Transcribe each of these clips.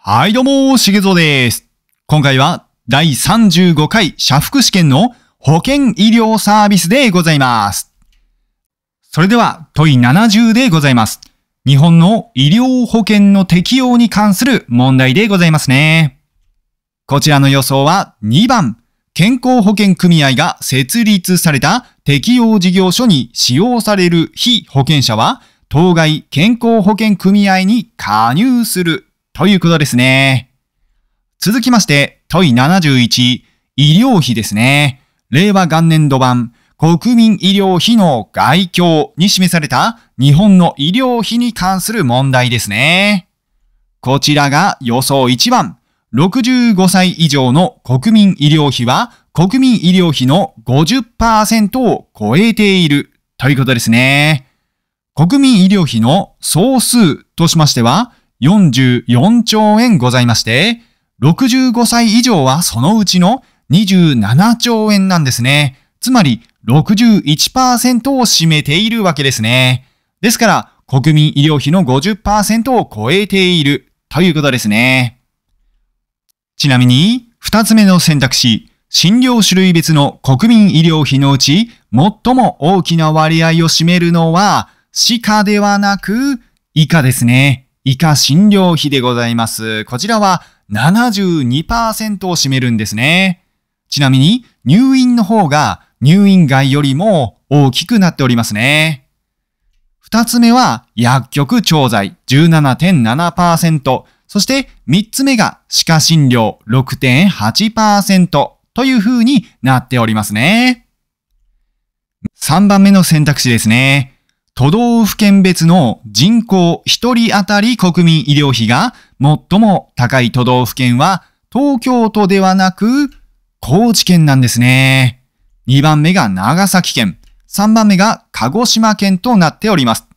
はいどうも、しげぞうです。今回は第35回社福試験の保険医療サービスでございます。それでは問い70でございます。日本の医療保険の適用に関する問題でございますね。こちらの予想は2番、健康保険組合が設立された適用事業所に使用される非保険者は、当該健康保険組合に加入するということですね。続きまして、問い71、医療費ですね。令和元年度版、国民医療費の概況に示された日本の医療費に関する問題ですね。こちらが予想1番。65歳以上の国民医療費は国民医療費の50%を超えているということですね。国民医療費の総数としましては44兆円ございまして、65歳以上はそのうちの27兆円なんですね。つまり61%を占めているわけですね。ですから、国民医療費の50%を超えているということですね。ちなみに、二つ目の選択肢、診療種類別の国民医療費のうち、最も大きな割合を占めるのは、歯科ではなく、以下ですね。以下診療費でございます。こちらは72%を占めるんですね。ちなみに入院の方が入院外よりも大きくなっておりますね。二つ目は薬局調剤17.7%。そして三つ目が歯科診療6.8%という風になっておりますね。3番目の選択肢ですね。都道府県別の人口1人当たり国民医療費が最も高い都道府県は東京都ではなく高知県なんですね。2番目が長崎県、3番目が鹿児島県となっております。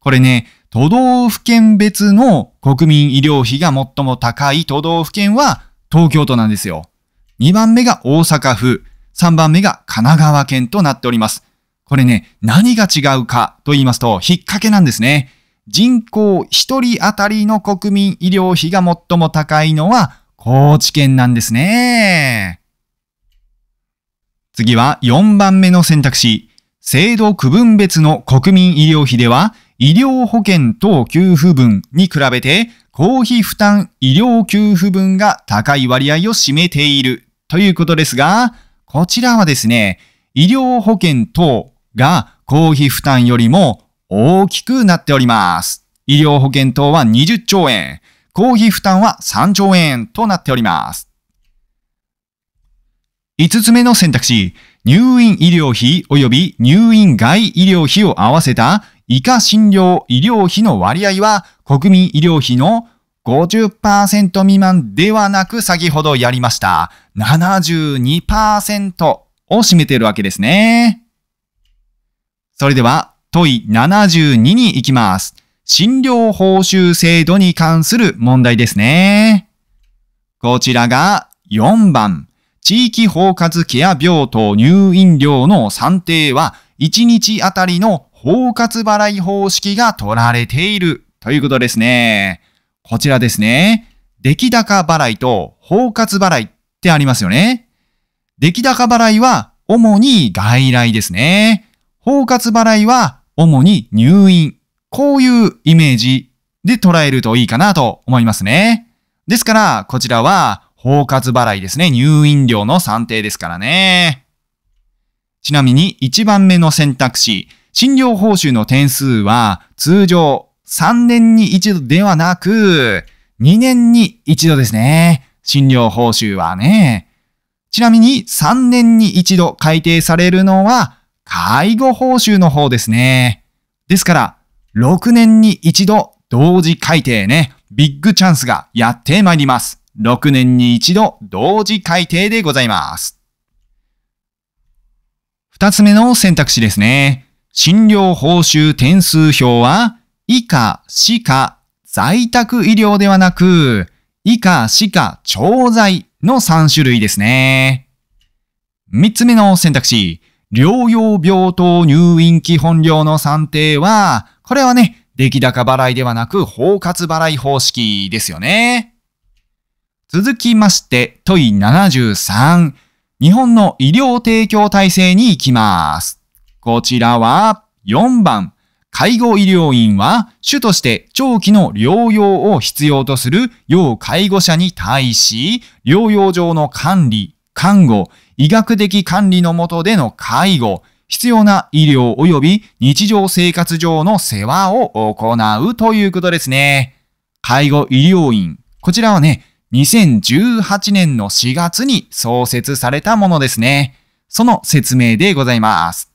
これね、都道府県別の国民医療費が最も高い都道府県は東京都なんですよ。2番目が大阪府、3番目が神奈川県となっております。これね、何が違うかと言いますと、引っ掛けなんですね。人口1人当たりの国民医療費が最も高いのは高知県なんですね。次は4番目の選択肢。制度区分別の国民医療費では、医療保険等給付分に比べて、公費負担医療給付分が高い割合を占めているということですが、こちらはですね、医療保険等が公費負担よりも大きくなっております。医療保険等は20兆円、公費負担は3兆円となっております。5つ目の選択肢、入院医療費及び入院外医療費を合わせた以下診療医療費の割合は国民医療費の50%未満ではなく先ほどやりました72%を占めているわけですね。それでは、問い72に行きます。診療報酬制度に関する問題ですね。こちらが4番。地域包括ケア病棟入院料の算定は1日あたりの包括払い方式が取られているということですね。こちらですね。出来高払いと包括払いってありますよね。出来高払いは主に外来ですね。包括払いは主に入院。こういうイメージで捉えるといいかなと思いますね。ですから、こちらは包括払いですね。入院料の算定ですからね。ちなみに1番目の選択肢、診療報酬の点数は通常3年に一度ではなく、2年に一度ですね。診療報酬はね。ちなみに3年に一度改定されるのは介護報酬の方ですね。ですから、6年に一度同時改定ね、ビッグチャンスがやってまいります。6年に一度同時改定でございます。2つ目の選択肢ですね。診療報酬点数表は、以下、歯科、在宅医療ではなく、以下、歯科、調剤の3種類ですね。3つ目の選択肢。療養病棟入院基本料の算定は、これはね、出来高払いではなく包括払い方式ですよね。続きまして、問い73。日本の医療提供体制に行きます。こちらは4番。介護医療院は主として長期の療養を必要とする要介護者に対し、療養上の管理、看護、医学的管理のもとでの介護、必要な医療及び日常生活上の世話を行うということですね。介護医療院。こちらはね、2018年の4月に創設されたものですね。その説明でございます。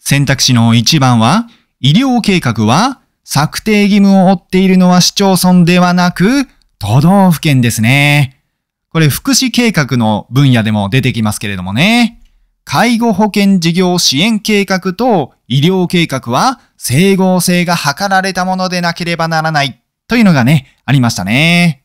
選択肢の1番は、医療計画は策定義務を負っているのは市町村ではなく、都道府県ですね。これ福祉計画の分野でも出てきますけれどもね。介護保険事業支援計画と医療計画は整合性が図られたものでなければならないというのがね、ありましたね。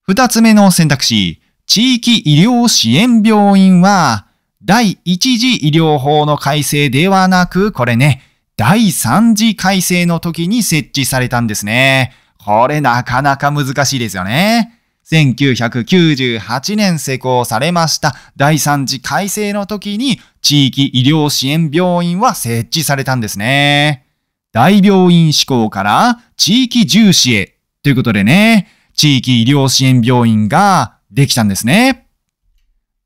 二つ目の選択肢、地域医療支援病院は、第一次医療法の改正ではなく、これね、第三次改正の時に設置されたんですね。これなかなか難しいですよね。1998年施行されました第3次改正の時に地域医療支援病院は設置されたんですね。大病院志向から地域重視へということでね、地域医療支援病院ができたんですね。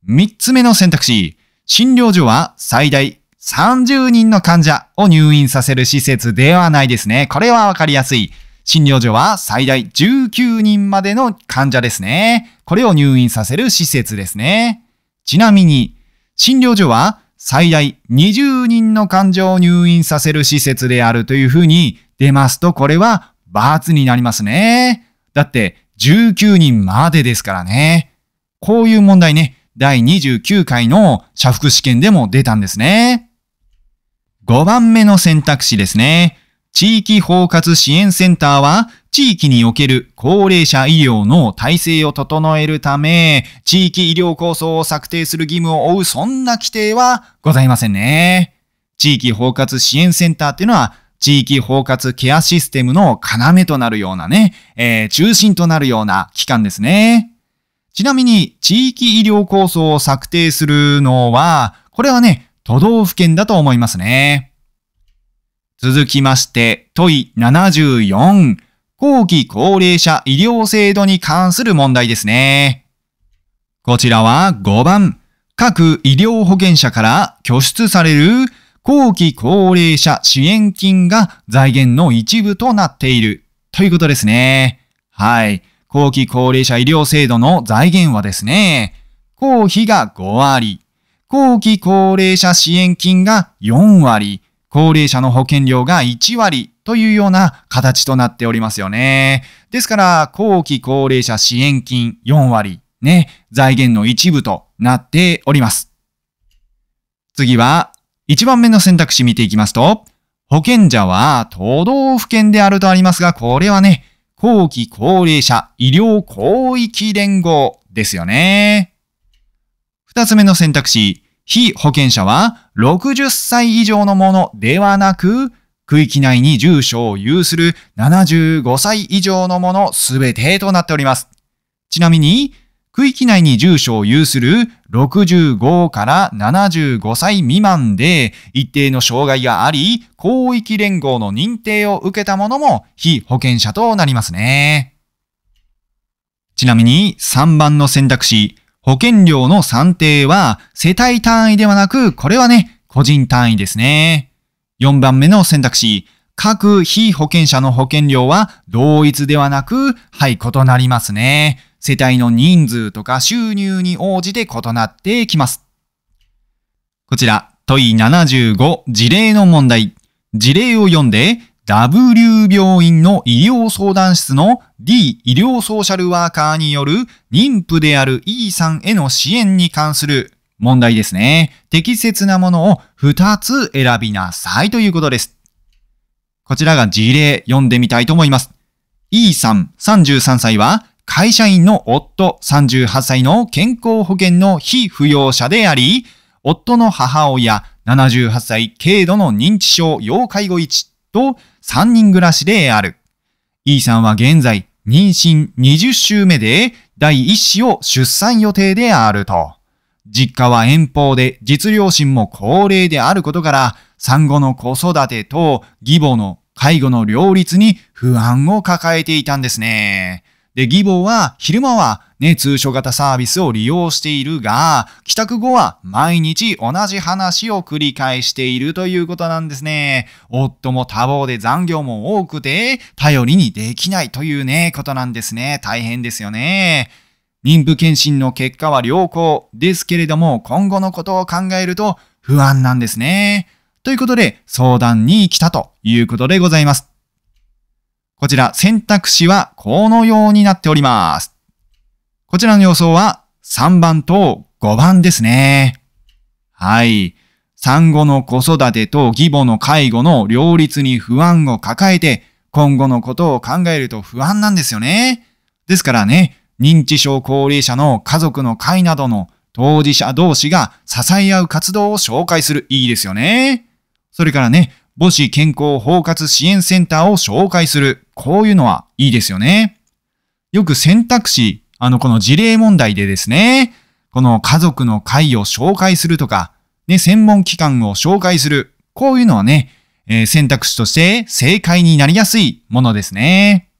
3つ目の選択肢、診療所は最大30人の患者を入院させる施設ではないですね。これはわかりやすい。診療所は最大19人までの患者ですね。これを入院させる施設ですね。ちなみに、診療所は最大20人の患者を入院させる施設であるというふうに出ますと、これはバツになりますね。だって19人までですからね。こういう問題ね、第29回の社服試験でも出たんですね。5番目の選択肢ですね。地域包括支援センターは、地域における高齢者医療の体制を整えるため、地域医療構想を策定する義務を負うそんな規定はございませんね。地域包括支援センターっていうのは、地域包括ケアシステムの要となるようなね、えー、中心となるような機関ですね。ちなみに、地域医療構想を策定するのは、これはね、都道府県だと思いますね。続きまして、問い74。後期高齢者医療制度に関する問題ですね。こちらは5番。各医療保険者から拠出される後期高齢者支援金が財源の一部となっているということですね。はい。後期高齢者医療制度の財源はですね、公費が5割、後期高齢者支援金が4割、高齢者の保険料が1割というような形となっておりますよね。ですから、後期高齢者支援金4割、ね、財源の一部となっております。次は、1番目の選択肢見ていきますと、保険者は都道府県であるとありますが、これはね、後期高齢者医療広域連合ですよね。2つ目の選択肢、被保険者は60歳以上のものではなく、区域内に住所を有する75歳以上のものすべてとなっております。ちなみに、区域内に住所を有する65から75歳未満で一定の障害があり、広域連合の認定を受けたものも被保険者となりますね。ちなみに3番の選択肢、保険料の算定は世帯単位ではなく、これはね、個人単位ですね。4番目の選択肢、各被保険者の保険料は同一ではなく、はい、異なりますね。世帯の人数とか収入に応じて異なってきます。こちら、問い75事例の問題。事例を読んで、W 病院の医療相談室の D 医療ソーシャルワーカーによる妊婦である E さんへの支援に関する問題ですね。適切なものを2つ選びなさいということです。こちらが事例読んでみたいと思います。E さん33歳は会社員の夫38歳の健康保険の非扶養者であり、夫の母親78歳軽度の認知症要介護1と3人暮らしである。E さんは現在妊娠20週目で第1子を出産予定であると。実家は遠方で実両親も高齢であることから産後の子育てと義母の介護の両立に不安を抱えていたんですね。で、義母は昼間はね、通所型サービスを利用しているが、帰宅後は毎日同じ話を繰り返しているということなんですね。夫も多忙で残業も多くて、頼りにできないというね、ことなんですね。大変ですよね。妊婦検診の結果は良好ですけれども、今後のことを考えると不安なんですね。ということで、相談に来たということでございます。こちら選択肢はこのようになっております。こちらの予想は3番と5番ですね。はい。産後の子育てと義母の介護の両立に不安を抱えて、今後のことを考えると不安なんですよね。ですからね、認知症高齢者の家族の会などの当事者同士が支え合う活動を紹介するいいですよね。それからね、母子健康包括支援センターを紹介する。こういうのはいいですよね。よく選択肢、あの、この事例問題でですね、この家族の会を紹介するとか、ね、専門機関を紹介する。こういうのはね、えー、選択肢として正解になりやすいものですね。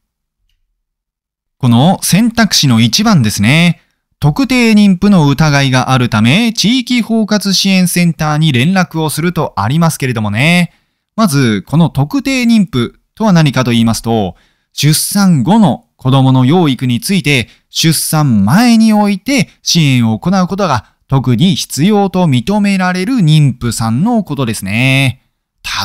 この選択肢の1番ですね。特定妊婦の疑いがあるため、地域包括支援センターに連絡をするとありますけれどもね。まず、この特定妊婦とは何かと言いますと、出産後の子供の養育について、出産前において支援を行うことが特に必要と認められる妊婦さんのことですね。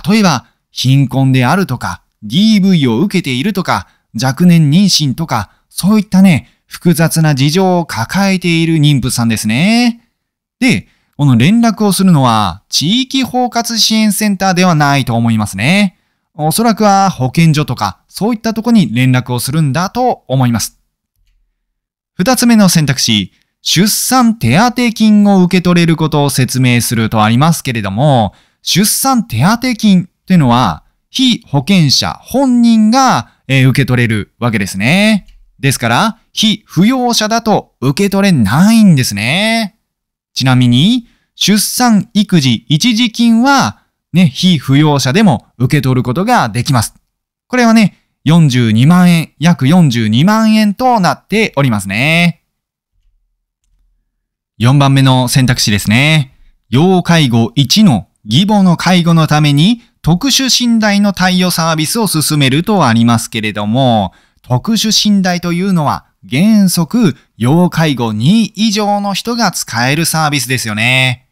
例えば、貧困であるとか、DV を受けているとか、若年妊娠とか、そういったね、複雑な事情を抱えている妊婦さんですね。で、この連絡をするのは地域包括支援センターではないと思いますね。おそらくは保健所とかそういったとこに連絡をするんだと思います。二つ目の選択肢、出産手当金を受け取れることを説明するとありますけれども、出産手当金というのは非保険者本人が受け取れるわけですね。ですから、非扶養者だと受け取れないんですね。ちなみに、出産育児一時金は、ね、非扶養者でも受け取ることができます。これはね、42万円、約42万円となっておりますね。4番目の選択肢ですね。要介護1の義母の介護のために特殊信頼の貸与サービスを進めるとありますけれども、特殊信頼というのは原則、要介護2以上の人が使えるサービスですよね。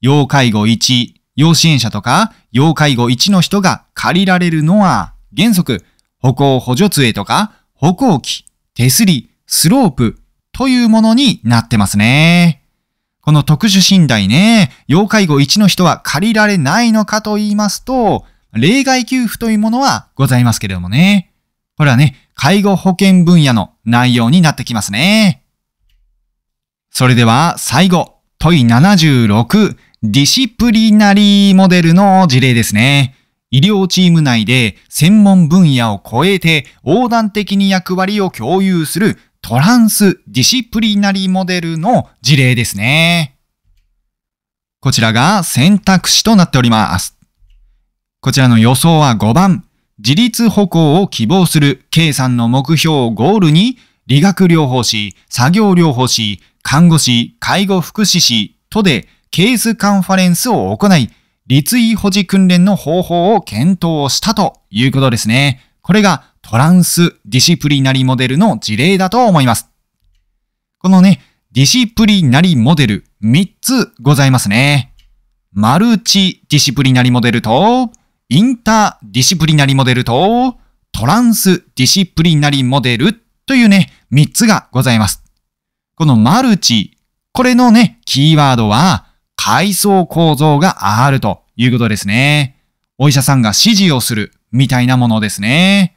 要介護1、要支援者とか、要介護1の人が借りられるのは、原則、歩行補助杖とか、歩行器、手すり、スロープというものになってますね。この特殊寝台ね、要介護1の人は借りられないのかと言いますと、例外給付というものはございますけれどもね。これはね、介護保険分野の内容になってきますね。それでは最後、問い76、ディシプリナリーモデルの事例ですね。医療チーム内で専門分野を超えて横断的に役割を共有するトランスディシプリナリーモデルの事例ですね。こちらが選択肢となっております。こちらの予想は5番。自立歩行を希望する K さんの目標をゴールに、理学療法士、作業療法士、看護師、介護福祉士とでケースカンファレンスを行い、立位保持訓練の方法を検討したということですね。これがトランスディシプリナリモデルの事例だと思います。このね、ディシプリナリモデル3つございますね。マルチディシプリナリモデルと、インターディシプリナリモデルとトランスディシプリナリモデルというね、3つがございます。このマルチ、これのね、キーワードは階層構造があるということですね。お医者さんが指示をするみたいなものですね。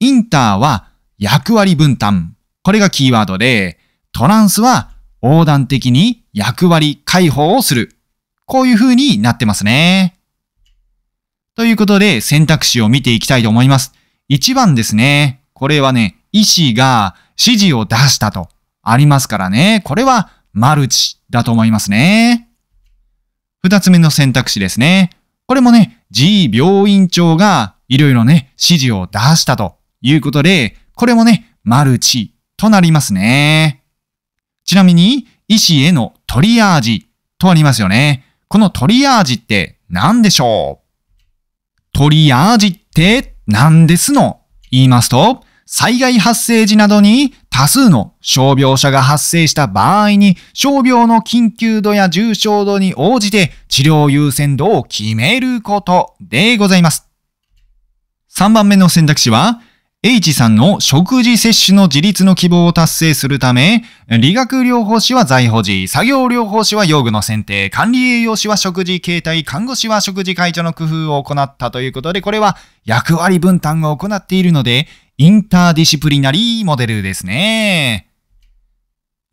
インターは役割分担。これがキーワードで、トランスは横断的に役割解放をする。こういう風になってますね。ということで選択肢を見ていきたいと思います。1番ですね。これはね、医師が指示を出したとありますからね。これはマルチだと思いますね。2つ目の選択肢ですね。これもね、G 病院長がいろいろね、指示を出したということで、これもね、マルチとなりますね。ちなみに、医師へのトリアージとありますよね。このトリアージって何でしょうトリアージって何ですの言いますと、災害発生時などに多数の傷病者が発生した場合に、傷病の緊急度や重症度に応じて治療優先度を決めることでございます。3番目の選択肢は、H さんの食事摂取の自立の希望を達成するため、理学療法士は在保持、作業療法士は用具の選定、管理栄養士は食事形態、看護師は食事会長の工夫を行ったということで、これは役割分担を行っているので、インターディシプリナリーモデルですね。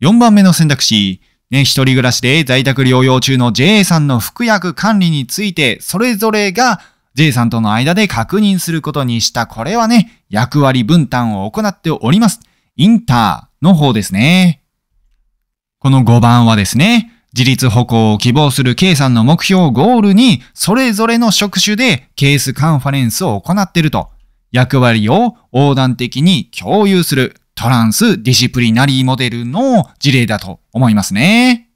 4番目の選択肢。ね、一人暮らしで在宅療養中の J さんの服薬管理について、それぞれが J さんとの間で確認することにした、これはね、役割分担を行っております。インターの方ですね。この5番はですね、自立歩行を希望する K さんの目標をゴールに、それぞれの職種でケースカンファレンスを行っていると。役割を横断的に共有するトランスディシプリナリーモデルの事例だと思いますね。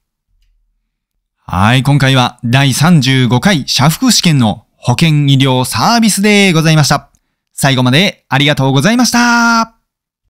はい、今回は第35回社服試験の保険医療サービスでございました。最後までありがとうございました。